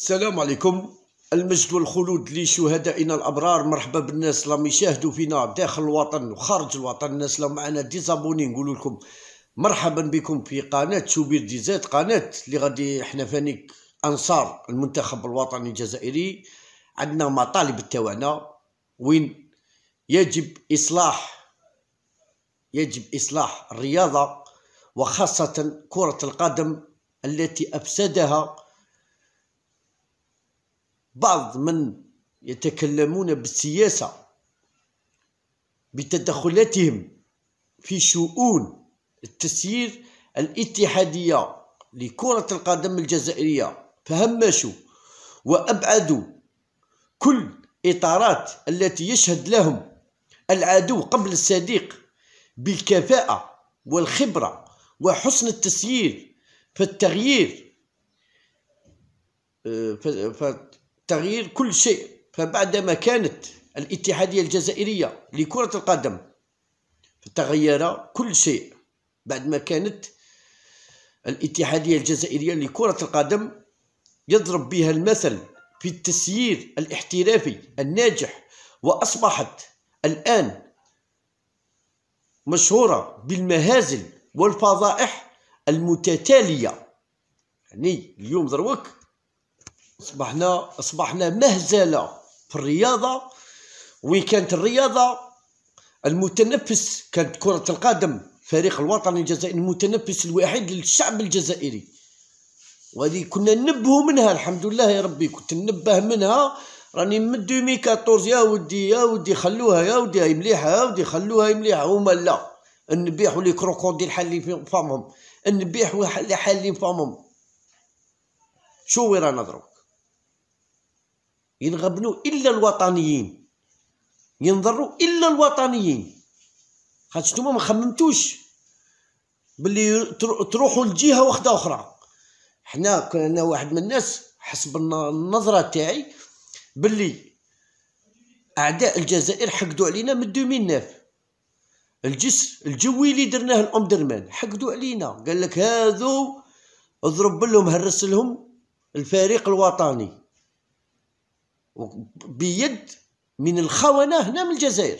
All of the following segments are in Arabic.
السلام عليكم المجد والخلود لشهدائنا الابرار مرحبا بالناس اللي يشاهدوا فينا داخل الوطن وخارج الوطن الناس اللي معنا ديزابوني نقول لكم مرحبا بكم في قناه شوبير ديزات قناه اللي غادي احنا فانيك انصار المنتخب الوطني الجزائري عندنا مطالب تاعنا وين يجب اصلاح يجب اصلاح الرياضه وخاصه كره القدم التي افسدها بعض من يتكلمون بالسياسة بتدخلاتهم في شؤون التسيير الاتحادية لكرة القدم الجزائرية فهمشوا وأبعدوا كل إطارات التي يشهد لهم العدو قبل الصديق بالكفاءة والخبرة وحسن التسيير فالتغيير آه، تغيير كل شيء فبعدما كانت الاتحادية الجزائرية لكرة القدم تغير كل شيء بعدما كانت الاتحادية الجزائرية لكرة القدم يضرب بها المثل في التسيير الاحترافي الناجح وأصبحت الآن مشهورة بالمهازل والفضائح المتتالية يعني اليوم ضروك أصبحنا أصبحنا مهزلة في الرياضة وين كانت الرياضة المتنفس كانت كرة القدم فريق الوطني الجزائري المتنفس الوحيد للشعب الجزائري وهذه كنا ننبهوا منها الحمد لله يا ربي كنت ننبه منها راني من 2014 يا ودي يا ودي خلوها يا ودي هاي مليحه يا ودي خلوها هاي مليحه هما لا نبيحوا لي كروكوديل حالين في فمهم نبيحوا لي حالي في فمهم شو وين نضرب ينغبنوا الا الوطنيين ينضروا الا الوطنيين خاطر نتوما ما خممتوش باللي تروحوا لجهه واحده اخرى حنا كنا انا واحد من الناس حسب النظره تاعي باللي اعداء الجزائر حقدوا علينا من 2009 الجسر الجوي اللي درناه الام درمان حقدوا علينا قال لك هذو اضرب لهم هرس لهم الفريق الوطني بيد من الخونه هنا من الجزائر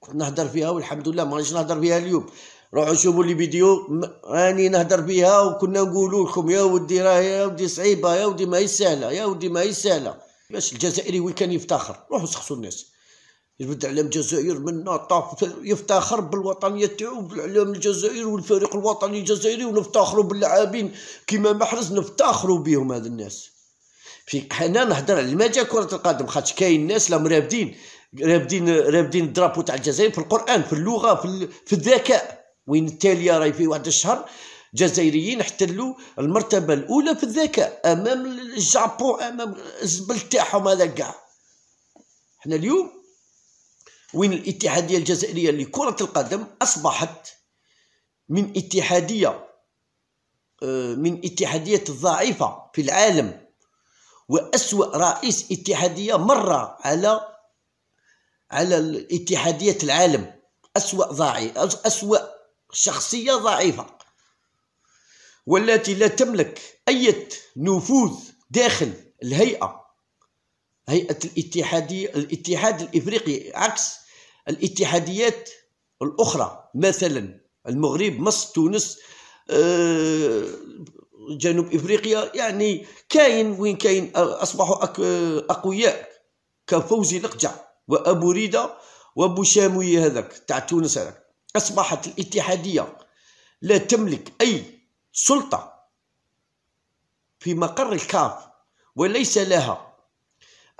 كنت نهضر فيها والحمد لله ما غاديش نهضر فيها اليوم روحوا شوفوا لي فيديو راني نهضر بها وكنا نقولوا لكم يا ودي راه يا ودي صعيبه يا ودي ما هي سهله يا ودي ما هي سهله باش الجزائري وين كان يفتخر روحوا سخصوا الناس يبدا علم الجزائر منا طاف يفتخر بالوطنيه تاعو بالعلم الجزائري والفريق الوطني الجزائري ونفتخروا باللاعبين كيما محرز نفتخروا بهم هاد الناس في حنا نهضر على المجال كره القدم خاطش كاين ناس لا مرابدين رابدين رابدين الدرابو تاع الجزائر في القران في اللغه في, في الذكاء وين التاليه راهي في واحد الشهر جزائريين احتلوا المرتبه الاولى في الذكاء امام الجابون امام الزبل تاعهم هذا كاع حنا اليوم وين الاتحاديه الجزائريه لكره القدم اصبحت من اتحاديه آه، من اتحادية الضعيفة في العالم وأسوأ رئيس اتحادية مرة على على اتحادية العالم أسوأ ضعي أسوأ شخصية ضعيفة والتي لا تملك أي نفوذ داخل الهيئة هيئة الاتحادية الاتحاد الإفريقي عكس الاتحاديات الأخرى مثلا المغرب مصر تونس آه، جنوب افريقيا يعني كاين وين كاين اصبحوا اقوياء كفوزي لقجع وابو ريده وابو شاموي هذاك تاع تونس هذاك اصبحت الاتحاديه لا تملك اي سلطه في مقر الكاف وليس لها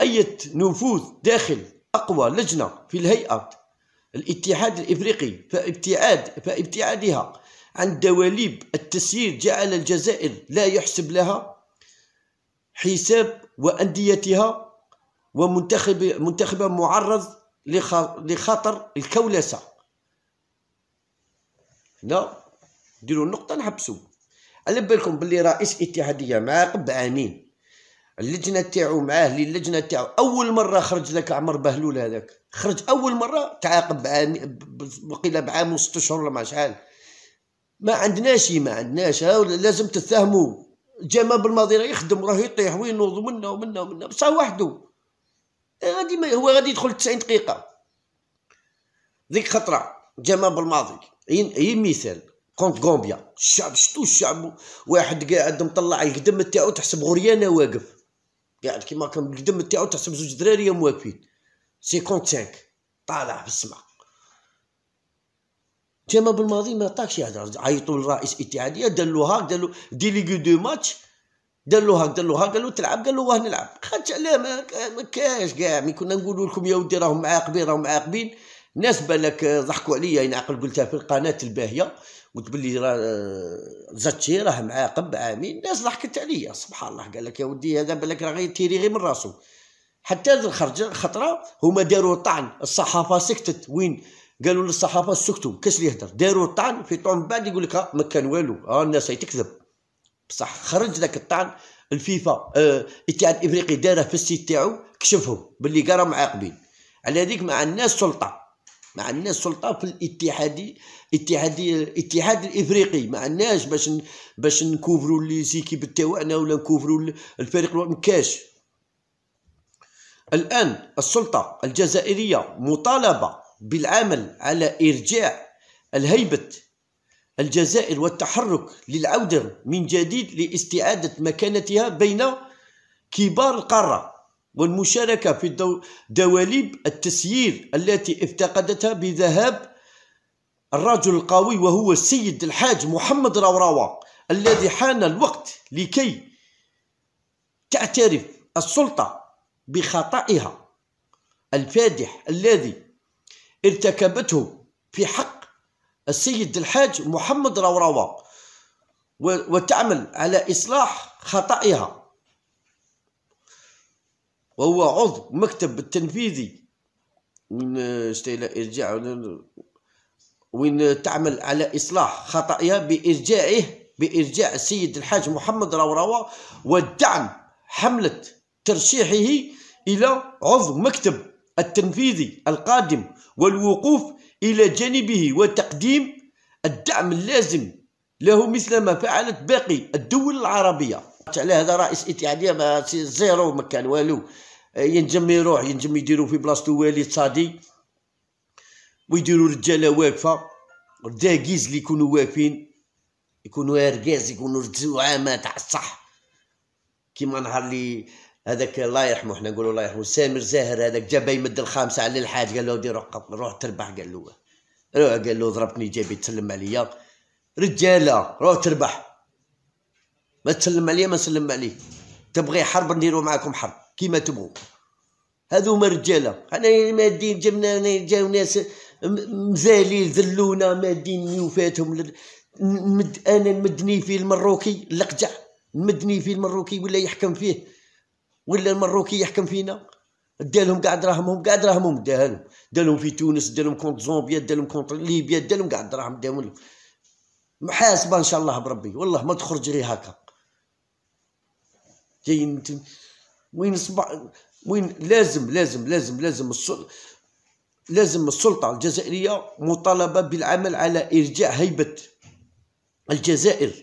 اي نفوذ داخل اقوى لجنه في الهيئه الاتحاد الافريقي فابتعاد فابتعادها عن دواليب التسيير جعل الجزائر لا يحسب لها حساب وأنديتها ومنتخب منتخبها معرض لخطر الكولسة لا ديروا النقطة نحبسوا على بالكم باللي رئيس اتحادية مع عامين اللجنة تاعو معاه للجنة تاعو أول مرة خرج لك عمر بهلول هذاك خرج أول مرة تعاقب عام بقيله بعام وست شهور ما شحال ما عندناش ما عندناش لازم تتفاهموا جمال بالماضي راه يخدم راه يطيح وينوض منا ومنا ومنا بصح وحده إيه، غادي ما هو غادي يدخل 90 دقيقه ديك خطره جمال بالماضي اي مثال كونت غومبيا الشعب شتو الشعب واحد قاعد مطلع القدم تاعو تحسب غريانه واقف قاعد كيما كان القدم تاعو تحسب زوج دراري واقفين سانك طالع بالسما تيما بالماضي ما عطاكش يهضر عيطوا لرئيس الاتحاديه دار له هاك دار له ديليغي دو ماتش دار له هاك دار له هاك قال له تلعب قال له واه نلعب خاطش علاه ما كاش كاع مي كنا نقولوا لكم يا ودي راهم معاقبين راهم معاقبين ناس بالك ضحكوا عليا عقل قلتها في القناه الباهيه قلت بلي راه زاتشي راه معاقب عامين الناس ضحكت عليا سبحان الله قال لك يا ودي هذا بالك راه غير تيري غير من راسو حتى الخرجه خطره هما داروا طعن الصحافه سكتت وين قالوا للصحافه سكتوا كاش اللي يهدر داروا الطعن في طعن بعد يقول لك ما كان والو ها الناس هي تكذب بصح خرج ذاك الطعن الفيفا آه الاتحاد الافريقي داره في السيت تاعو كشفهم باللي قرا معاقبين على هذيك مع الناس سلطه مع الناس سلطه في الاتحادي اتحادي الاتحاد الافريقي مع الناس باش ن... باش نكوفروا لي زيكيب تاعنا ولا نكوفروا الفريق كاش الان السلطه الجزائريه مطالبه بالعمل على إرجاع الهيبة الجزائر والتحرك للعودة من جديد لاستعادة مكانتها بين كبار القارة والمشاركة في دواليب التسيير التي افتقدتها بذهاب الرجل القوي وهو السيد الحاج محمد روراوة الذي حان الوقت لكي تعترف السلطة بخطئها الفادح الذي ارتكبته في حق السيد الحاج محمد روروا وتعمل على إصلاح خطئها وهو عضو مكتب التنفيذي من ارجاع وين تعمل على إصلاح خطئها بإرجاعه بإرجاع السيد الحاج محمد روروا والدعم حملة ترشيحه إلى عضو مكتب التنفيذي القادم والوقوف إلى جانبه وتقديم الدعم اللازم له مثل ما فعلت باقي الدول العربية على هذا رئيس اتحادية ما زيرو ما كان والو ينجم يروح ينجم يديرو في بلاصتو والي صادي ويديروا رجاله واقفه داكيز اللي يكونوا واقفين يكونوا اركاز يكونوا زعامه تاع الصح كيما نهار اللي هذاك الله يرحمه احنا نقولوا الله يرحمه سامر زاهر هذاك جاب يمد الخامسه على الحاج قال له دير روح تربح قال له روح قال له ضربتني جابي تسلم عليا رجاله روح تربح ما تسلم عليا ما نسلم عليه تبغي حرب نديرو معاكم حرب كيما تبغوا هذو ما رجاله انا مادين جبنا جاو ناس مزالين ذلونا مادين نيوفاتهم نمد انا نمدني في المروكي لقجع نمدني في المروكي ولا يحكم فيه ولا المروكي يحكم فينا دالهم كاع دراهمهم كاع دراهمهم دالهم دالهم في تونس دالهم كونت زومبيا دالهم كونت ليبيا دالهم كاع دراهم دالهم محاسبه ان شاء الله بربي والله ما تخرج غير هكا جايين وين صبع وين لازم لازم لازم لازم لازم السلطة الجزائرية مطالبة بالعمل على إرجاع هيبة الجزائر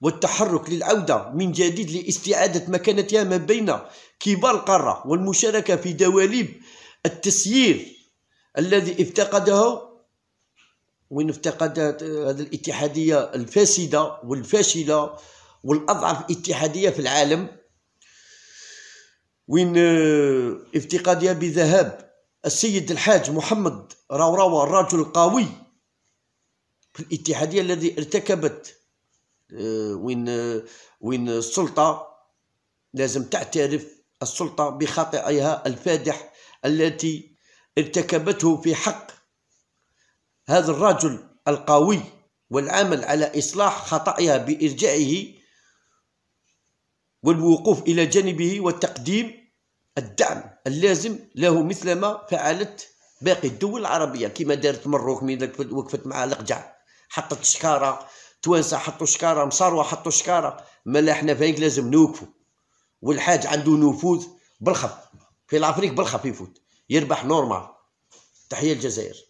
والتحرك للعودة من جديد لاستعادة مكانتها ما بين كبار القارة والمشاركة في دواليب التسيير الذي افتقده وين افتقدت هذه الاتحادية الفاسدة والفاشلة والأضعف اتحادية في العالم وين افتقادها بذهاب السيد الحاج محمد راوراوا الرجل القوي في الاتحادية الذي ارتكبت آه، وين آه، وين السلطه لازم تعترف السلطه بخطئها الفادح التي ارتكبته في حق هذا الرجل القوي والعمل على اصلاح خطئها بارجاعه والوقوف الى جانبه وتقديم الدعم اللازم له مثلما فعلت باقي الدول العربيه كما دارت مروك من وقفت مع لقجع حطت شكاره توانسه حطوا شكاره مصاروه حطوا شكاره مالا حنا فينك لازم نوقفوا والحاج عنده نفوذ بالخف في الافريق بالخف يفوت يربح نورمال تحيه الجزائر